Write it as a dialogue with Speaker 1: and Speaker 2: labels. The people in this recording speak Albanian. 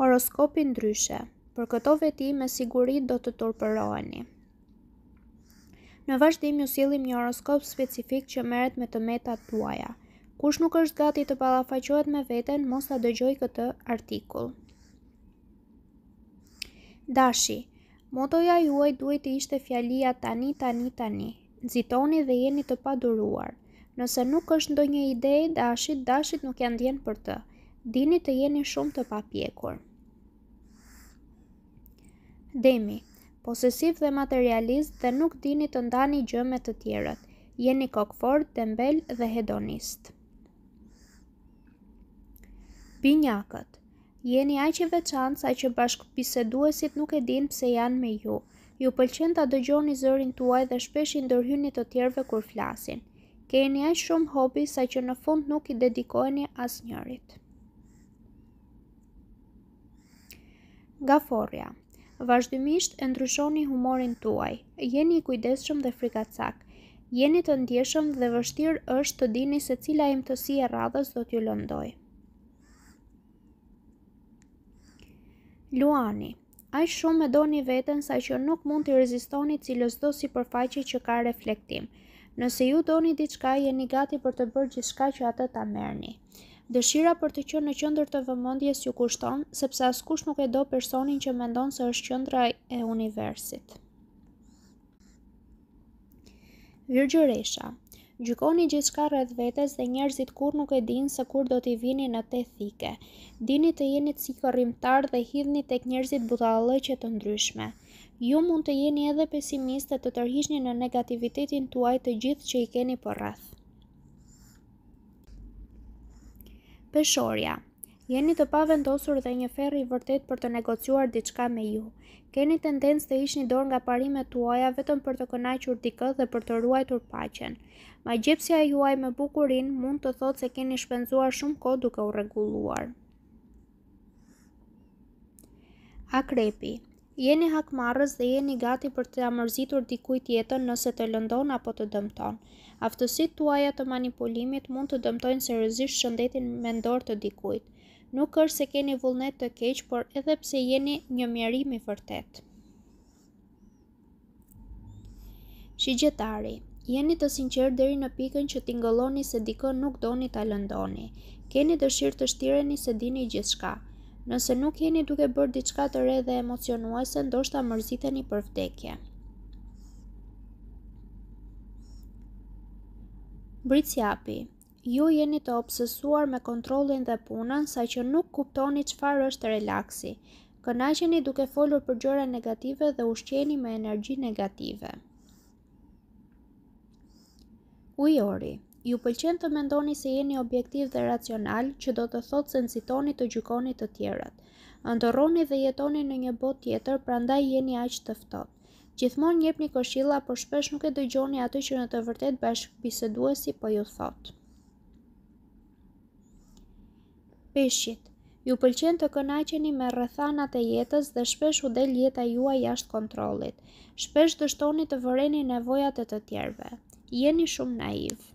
Speaker 1: horoskopi ndryshe, për këto veti me sigurit do të turpëroheni. Në vazhdim ju sillim një horoskop specifik që merret me të metat tuaja. Kush nuk është gati të ballafaqohet me veten, mos ta dëgjoj këtë artikull. Dashi, motoja juaj duhet të ishte fjalia tani tani tani. Nxitoni dhe jeni të paduruar. Nëse nuk është ndonjë ide dashit, dashit nuk janë djen për të. Dini të jeni shumë të papjekur demi, posesiv dhe materialist dhe nuk dini të ndani gjëme të tjerët. Jeni kokfor, tembel dhe hedonist. Binjakët Jeni aq i veçantë sa që bashkëbiseduesit nuk e dinë pse janë me ju. Ju pëlqen ta dëgjoni zërin tuaj dhe shpesh i ndërhyni të tjerëve kur flasin. Keni aq shumë hobi sa që në fund nuk i dedikoheni asnjërit. Gaforia vazhdimisht e ndryshoni humorin tuaj, jeni i kujdeshëm dhe frikacak, jeni të ndjeshëm dhe vështirë është të dini se cila im e radhës do t'ju lëndoj. Luani Aj shumë e do një vetën sa që nuk mund të rezistoni cilës do si përfaqe që ka reflektim. Nëse ju do një diçka, jeni gati për të bërë gjithka që atë të amerni. Dëshira për të qenë në qendër të vëmendjes ju kushton, sepse askush nuk e do personin që mendon se është qendra e universit. Virgjëresha. Gjykoni gjithçka rreth vetes dhe njerëzit kurrë nuk e dinë se kur do t'i vini në te thike. Dini të jeni si sikurrimtar dhe hidhni tek njerëzit butallë që të ndryshme. Ju mund të jeni edhe pesimiste të tërhiqni në negativitetin tuaj të gjithë që i keni për po rreth. Peshorja Jeni të pavendosur dhe një ferri vërtet për të negociuar diçka me ju. Keni tendencë të ishni dorë nga parimet tuaja vetëm për të kënaqur dikë dhe për të ruajtur paqen. Magjepsia juaj me bukurin mund të thotë se keni shpenzuar shumë kohë duke u rregulluar. Akrepi. Jeni hakmarës dhe jeni gati për të amërzitur dikujt jetën nëse të lëndon apo të dëmton. Aftësit tuaja të manipulimit mund të dëmtojnë seriozisht shëndetin mendor të dikujt. Nuk është se keni vullnet të keq, por edhe pse jeni një mjerim i vërtet. Shigjetari Jeni të sinqerë deri në pikën që t'ingëlloni se dikën nuk doni t'alëndoni. Keni dëshirë të shtireni se dini gjithë shka. Nëse nuk jeni duke bërë diçka të re dhe emocionuese, ndoshta mërziteni për vdekje. Brici api Ju jeni të obsesuar me kontrolin dhe punën, sa që nuk kuptoni farë është relaxi. Kënaqeni duke folur për gjëra negative dhe ushqeni me energji negative. Ujori Ju pëlqen të mendoni se jeni objektiv dhe racional, që do të thot se nësitoni të gjukoni të tjerat. Ndoroni dhe jetoni në një bot tjetër, prandaj jeni aq të ftohtë. Gjithmonë njep një këshilla, por shpesh nuk e dëgjoni atë që në të vërtet bashkë biseduesi po ju thot. Peshqit Ju pëlqen të kënaqeni me rrethanat e jetës dhe shpesh u del jeta juaj jashtë kontrollit. Shpesh dështoni të vëreni nevojat e të tjerëve. Jeni shumë naiv